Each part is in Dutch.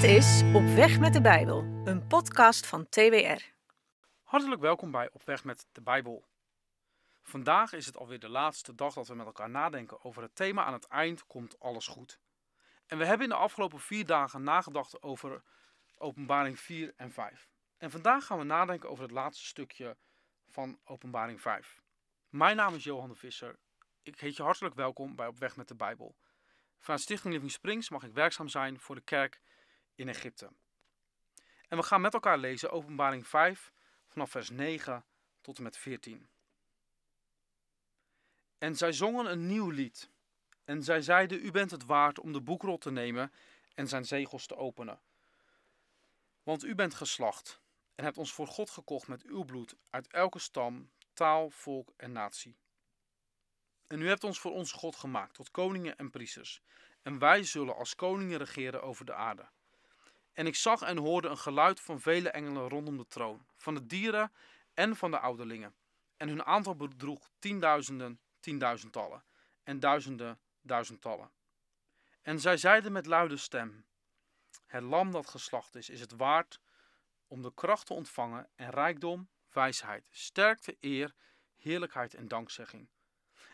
Dit is Op Weg met de Bijbel, een podcast van TWR. Hartelijk welkom bij Op Weg met de Bijbel. Vandaag is het alweer de laatste dag dat we met elkaar nadenken over het thema aan het eind komt alles goed. En we hebben in de afgelopen vier dagen nagedacht over Openbaring 4 en 5. En vandaag gaan we nadenken over het laatste stukje van Openbaring 5. Mijn naam is Johan de Visser. Ik heet je hartelijk welkom bij Op Weg met de Bijbel. Vanuit Stichting Living Springs mag ik werkzaam zijn voor de kerk in Egypte. En we gaan met elkaar lezen Openbaring 5 vanaf vers 9 tot en met 14. En zij zongen een nieuw lied. En zij zeiden: U bent het waard om de boekrol te nemen en zijn zegels te openen. Want u bent geslacht en hebt ons voor God gekocht met uw bloed uit elke stam, taal, volk en natie. En u hebt ons voor ons God gemaakt tot koningen en priesters. En wij zullen als koningen regeren over de aarde. En ik zag en hoorde een geluid van vele engelen rondom de troon, van de dieren en van de ouderlingen. En hun aantal bedroeg tienduizenden, tienduizendtallen en duizenden, duizendtallen. En zij zeiden met luide stem: Het lam dat geslacht is, is het waard om de kracht te ontvangen en rijkdom, wijsheid, sterkte, eer, heerlijkheid en dankzegging.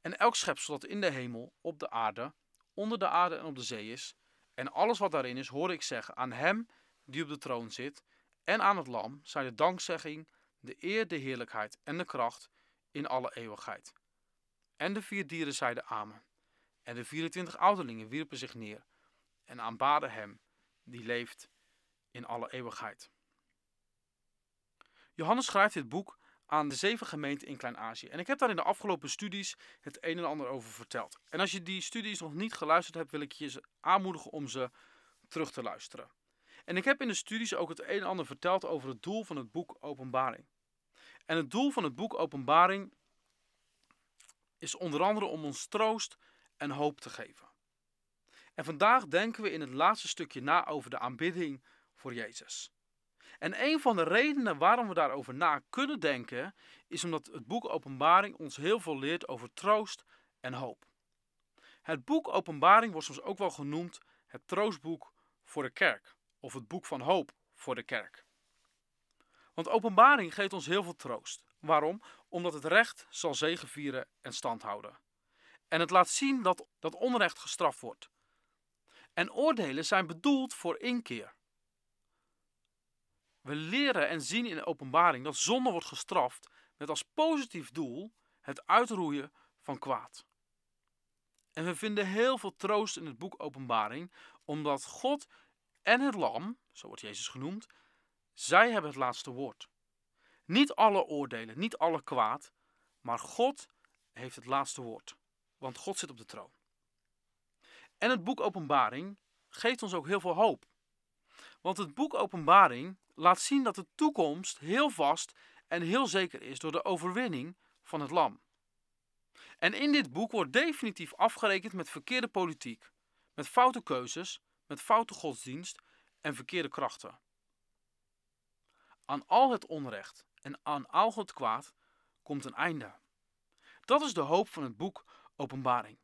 En elk schepsel dat in de hemel, op de aarde, onder de aarde en op de zee is, en alles wat daarin is, hoor ik zeggen aan hem die op de troon zit en aan het lam zijn de dankzegging, de eer, de heerlijkheid en de kracht in alle eeuwigheid. En de vier dieren zeiden amen. En de 24 ouderlingen wierpen zich neer en aanbaden hem die leeft in alle eeuwigheid. Johannes schrijft dit boek aan de zeven gemeenten in Klein-Azië. En ik heb daar in de afgelopen studies het een en ander over verteld. En als je die studies nog niet geluisterd hebt, wil ik je aanmoedigen om ze terug te luisteren. En ik heb in de studies ook het een en ander verteld over het doel van het boek Openbaring. En het doel van het boek Openbaring is onder andere om ons troost en hoop te geven. En vandaag denken we in het laatste stukje na over de aanbidding voor Jezus. En een van de redenen waarom we daarover na kunnen denken, is omdat het boek Openbaring ons heel veel leert over troost en hoop. Het boek Openbaring wordt soms ook wel genoemd het troostboek voor de kerk, of het boek van hoop voor de kerk. Want Openbaring geeft ons heel veel troost. Waarom? Omdat het recht zal zegevieren en stand houden. En het laat zien dat, dat onrecht gestraft wordt. En oordelen zijn bedoeld voor inkeer. We leren en zien in de openbaring dat zonde wordt gestraft met als positief doel het uitroeien van kwaad. En we vinden heel veel troost in het boek Openbaring, omdat God en het Lam, zo wordt Jezus genoemd, zij hebben het laatste woord. Niet alle oordelen, niet alle kwaad, maar God heeft het laatste woord, want God zit op de troon. En het boek Openbaring geeft ons ook heel veel hoop. Want het boek Openbaring laat zien dat de toekomst heel vast en heel zeker is door de overwinning van het lam. En in dit boek wordt definitief afgerekend met verkeerde politiek, met foute keuzes, met foute godsdienst en verkeerde krachten. Aan al het onrecht en aan al het kwaad komt een einde. Dat is de hoop van het boek Openbaring.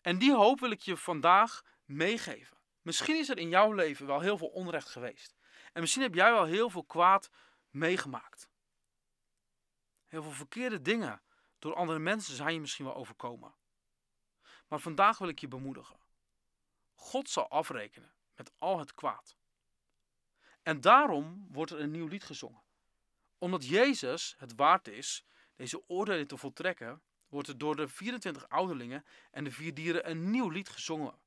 En die hoop wil ik je vandaag meegeven. Misschien is er in jouw leven wel heel veel onrecht geweest. En misschien heb jij wel heel veel kwaad meegemaakt. Heel veel verkeerde dingen door andere mensen zijn je misschien wel overkomen. Maar vandaag wil ik je bemoedigen. God zal afrekenen met al het kwaad. En daarom wordt er een nieuw lied gezongen. Omdat Jezus het waard is deze oordelen te voltrekken, wordt er door de 24 ouderlingen en de vier dieren een nieuw lied gezongen.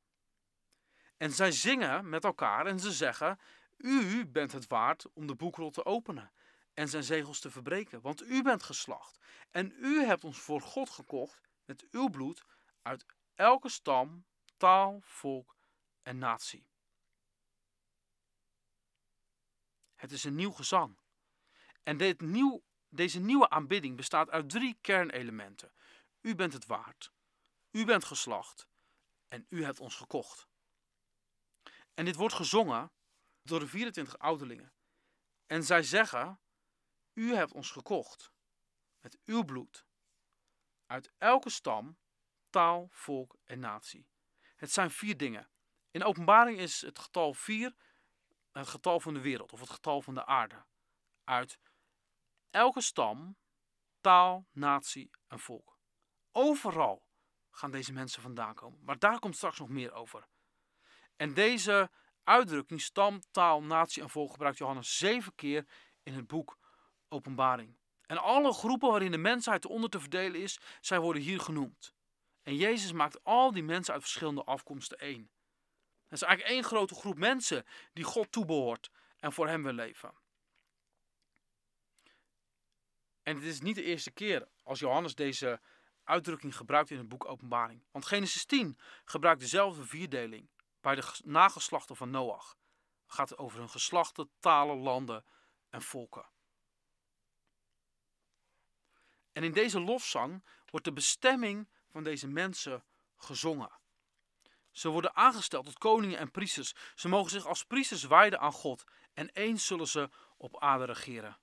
En zij zingen met elkaar en ze zeggen: U bent het waard om de boekrol te openen en zijn zegels te verbreken, want u bent geslacht. En u hebt ons voor God gekocht met uw bloed uit elke stam, taal, volk en natie. Het is een nieuw gezang. En dit nieuw, deze nieuwe aanbidding bestaat uit drie kernelementen. U bent het waard, u bent geslacht en u hebt ons gekocht. En dit wordt gezongen door de 24 ouderlingen. En zij zeggen: U hebt ons gekocht met uw bloed. Uit elke stam, taal, volk en natie. Het zijn vier dingen. In openbaring is het getal vier het getal van de wereld of het getal van de aarde. Uit elke stam, taal, natie en volk. Overal gaan deze mensen vandaan komen. Maar daar komt straks nog meer over. En deze uitdrukking, stam, taal, natie en volk, gebruikt Johannes zeven keer in het boek Openbaring. En alle groepen waarin de mensheid onder te verdelen is, zij worden hier genoemd. En Jezus maakt al die mensen uit verschillende afkomsten één. Het is eigenlijk één grote groep mensen die God toebehoort en voor Hem wil leven. En het is niet de eerste keer als Johannes deze uitdrukking gebruikt in het boek Openbaring. Want Genesis 10 gebruikt dezelfde vierdeling bij de nageslachten van Noach. Gaat het over hun geslachten, talen, landen en volken. En in deze lofzang wordt de bestemming van deze mensen gezongen. Ze worden aangesteld tot koningen en priesters. Ze mogen zich als priesters wijden aan God en eens zullen ze op aarde regeren.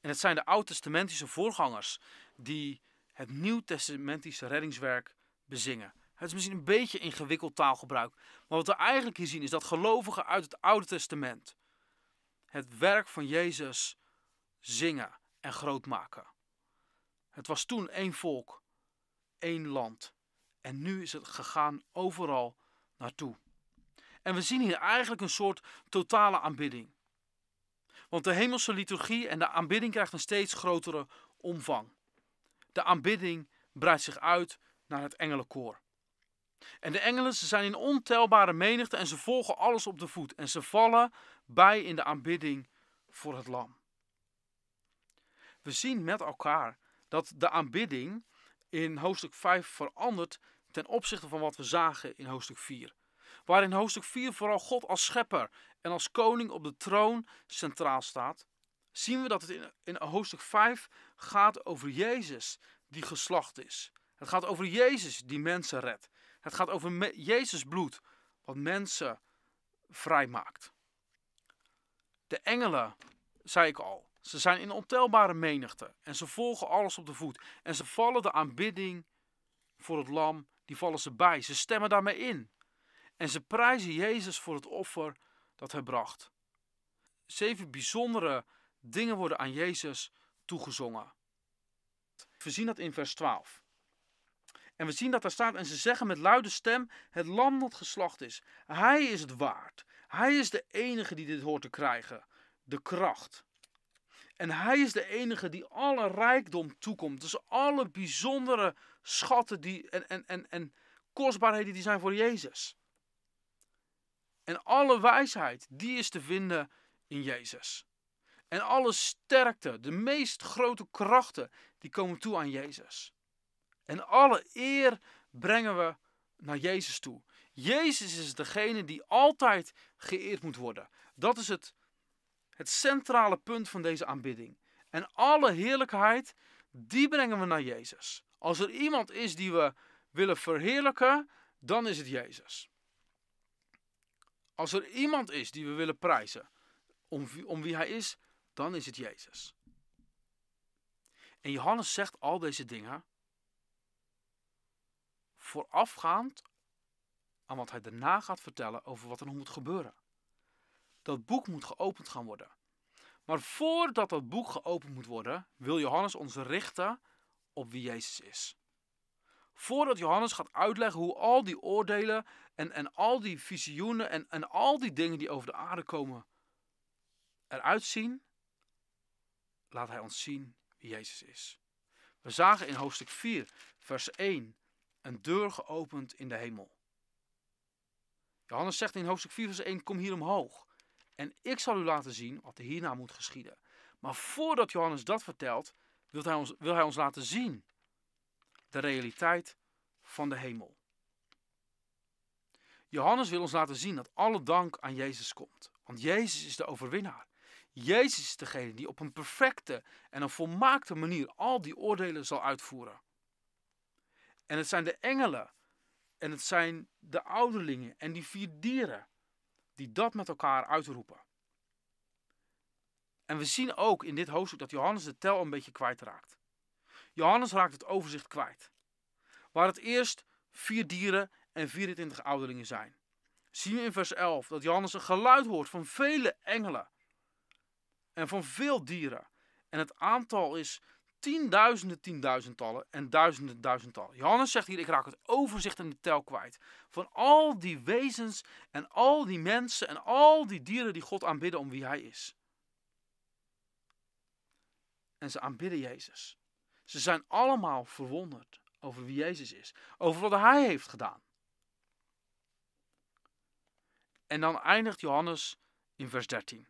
En het zijn de oud-testamentische voorgangers die het nieuw-testamentische reddingswerk bezingen. Het is misschien een beetje ingewikkeld taalgebruik. Maar wat we eigenlijk hier zien is dat gelovigen uit het Oude Testament het werk van Jezus zingen en groot maken. Het was toen één volk, één land. En nu is het gegaan overal naartoe. En we zien hier eigenlijk een soort totale aanbidding. Want de hemelse liturgie en de aanbidding krijgt een steeds grotere omvang. De aanbidding breidt zich uit naar het engelenkoor. En de engelen, ze zijn in ontelbare menigte en ze volgen alles op de voet. En ze vallen bij in de aanbidding voor het lam. We zien met elkaar dat de aanbidding in hoofdstuk 5 verandert ten opzichte van wat we zagen in hoofdstuk 4. Waar in hoofdstuk 4 vooral God als schepper en als koning op de troon centraal staat, zien we dat het in, in hoofdstuk 5 gaat over Jezus die geslacht is. Het gaat over Jezus die mensen redt. Het gaat over Jezus bloed, wat mensen vrijmaakt. De engelen, zei ik al, ze zijn in ontelbare menigte en ze volgen alles op de voet. En ze vallen de aanbidding voor het lam, die vallen ze bij. Ze stemmen daarmee in. En ze prijzen Jezus voor het offer dat hij bracht. Zeven bijzondere dingen worden aan Jezus toegezongen. We zien dat in vers 12. En we zien dat daar staat, en ze zeggen met luide stem, het lam dat geslacht is. Hij is het waard. Hij is de enige die dit hoort te krijgen. De kracht. En hij is de enige die alle rijkdom toekomt. Dus alle bijzondere schatten die, en, en, en, en kostbaarheden die zijn voor Jezus. En alle wijsheid, die is te vinden in Jezus. En alle sterkte, de meest grote krachten, die komen toe aan Jezus. En alle eer brengen we naar Jezus toe. Jezus is degene die altijd geëerd moet worden. Dat is het, het centrale punt van deze aanbidding. En alle heerlijkheid, die brengen we naar Jezus. Als er iemand is die we willen verheerlijken, dan is het Jezus. Als er iemand is die we willen prijzen, om, om wie hij is, dan is het Jezus. En Johannes zegt al deze dingen voorafgaand aan wat hij daarna gaat vertellen over wat er nog moet gebeuren. Dat boek moet geopend gaan worden. Maar voordat dat boek geopend moet worden, wil Johannes ons richten op wie Jezus is. Voordat Johannes gaat uitleggen hoe al die oordelen en, en al die visioenen en, en al die dingen die over de aarde komen eruit zien, laat hij ons zien wie Jezus is. We zagen in hoofdstuk 4, vers 1 een deur geopend in de hemel. Johannes zegt in hoofdstuk 4 vers 1, kom hier omhoog. En ik zal u laten zien wat er hierna moet geschieden. Maar voordat Johannes dat vertelt, wil hij ons, wil hij ons laten zien de realiteit van de hemel. Johannes wil ons laten zien dat alle dank aan Jezus komt. Want Jezus is de overwinnaar. Jezus is degene die op een perfecte en een volmaakte manier al die oordelen zal uitvoeren. En het zijn de engelen. En het zijn de ouderlingen en die vier dieren die dat met elkaar uitroepen. En we zien ook in dit hoofdstuk dat Johannes de tel een beetje kwijtraakt. Johannes raakt het overzicht kwijt. Waar het eerst vier dieren en 24 ouderlingen zijn. Zien we in vers 11 dat Johannes een geluid hoort van vele engelen en van veel dieren. En het aantal is tienduizenden, tienduizendtallen en duizenden, duizendtallen. Johannes zegt hier, ik raak het overzicht en de tel kwijt. Van al die wezens en al die mensen en al die dieren die God aanbidden om wie hij is. En ze aanbidden Jezus. Ze zijn allemaal verwonderd over wie Jezus is. Over wat hij heeft gedaan. En dan eindigt Johannes in vers 13.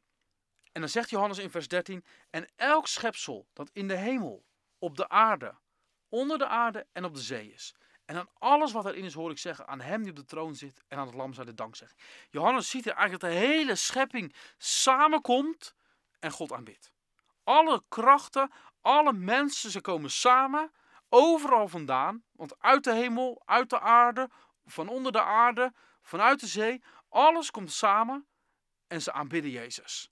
En dan zegt Johannes in vers 13: En elk schepsel dat in de hemel, op de aarde, onder de aarde en op de zee is. En aan alles wat erin is, hoor ik zeggen, aan hem die op de troon zit en aan het lam zij de dank zeggen. Johannes ziet er eigenlijk dat de hele schepping samenkomt en God aanbidt. Alle krachten, alle mensen, ze komen samen, overal vandaan. Want uit de hemel, uit de aarde, van onder de aarde, vanuit de zee, alles komt samen en ze aanbidden Jezus.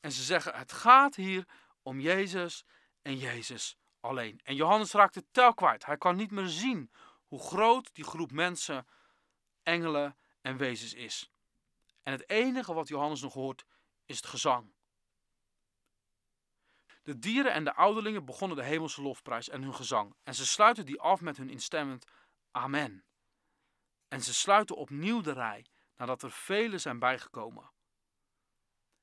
En ze zeggen: Het gaat hier om Jezus en Jezus alleen. En Johannes raakt het tel kwijt. Hij kan niet meer zien hoe groot die groep mensen, engelen en wezens is. En het enige wat Johannes nog hoort is het gezang. De dieren en de ouderlingen begonnen de hemelse lofprijs en hun gezang. En ze sluiten die af met hun instemmend Amen. En ze sluiten opnieuw de rij nadat er velen zijn bijgekomen.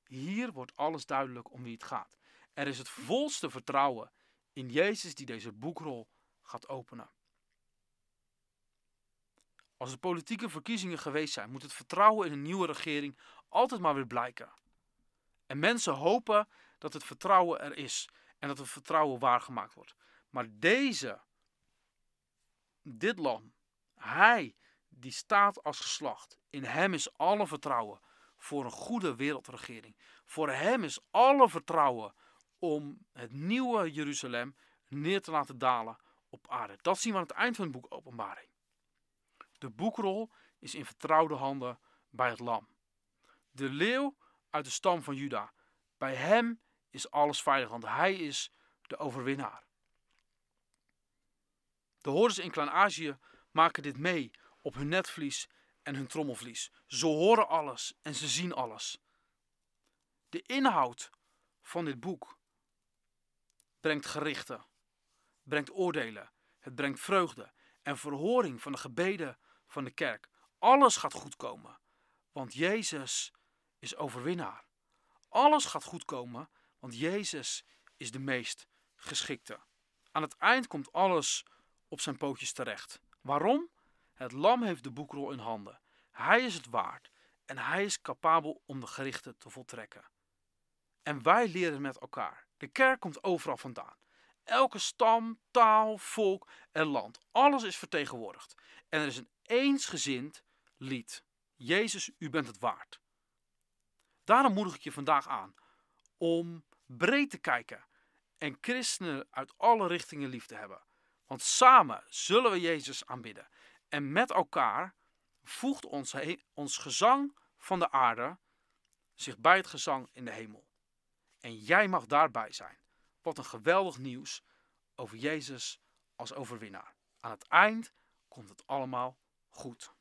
Hier wordt alles duidelijk om wie het gaat. Er is het volste vertrouwen in Jezus die deze boekrol gaat openen. Als er politieke verkiezingen geweest zijn, moet het vertrouwen in een nieuwe regering altijd maar weer blijken. En mensen hopen dat het vertrouwen er is en dat het vertrouwen waargemaakt wordt. Maar deze, dit lam, hij, die staat als geslacht. In hem is alle vertrouwen voor een goede wereldregering. Voor hem is alle vertrouwen om het nieuwe Jeruzalem neer te laten dalen op aarde. Dat zien we aan het eind van het boek Openbaring. De boekrol is in vertrouwde handen bij het lam. De leeuw uit de stam van Juda. Bij hem is alles veilig, want hij is de overwinnaar. De horens in Klein-Azië maken dit mee op hun netvlies en hun trommelvlies. Ze horen alles en ze zien alles. De inhoud van dit boek brengt gerichten, brengt oordelen, het brengt vreugde en verhoring van de gebeden van de kerk. Alles gaat goed komen, want Jezus is overwinnaar. Alles gaat goed komen, want Jezus is de meest geschikte. Aan het eind komt alles op zijn pootjes terecht. Waarom? Het lam heeft de boekrol in handen. Hij is het waard en hij is capabel om de gerichten te voltrekken. En wij leren met elkaar. De kerk komt overal vandaan. Elke stam, taal, volk en land. Alles is vertegenwoordigd. En er is een eensgezind lied. Jezus, u bent het waard. Daarom moedig ik je vandaag aan om breed te kijken en christenen uit alle richtingen lief te hebben. Want samen zullen we Jezus aanbidden. En met elkaar voegt ons, ons gezang van de aarde zich bij het gezang in de hemel. En jij mag daarbij zijn. Wat een geweldig nieuws over Jezus als overwinnaar. Aan het eind komt het allemaal goed.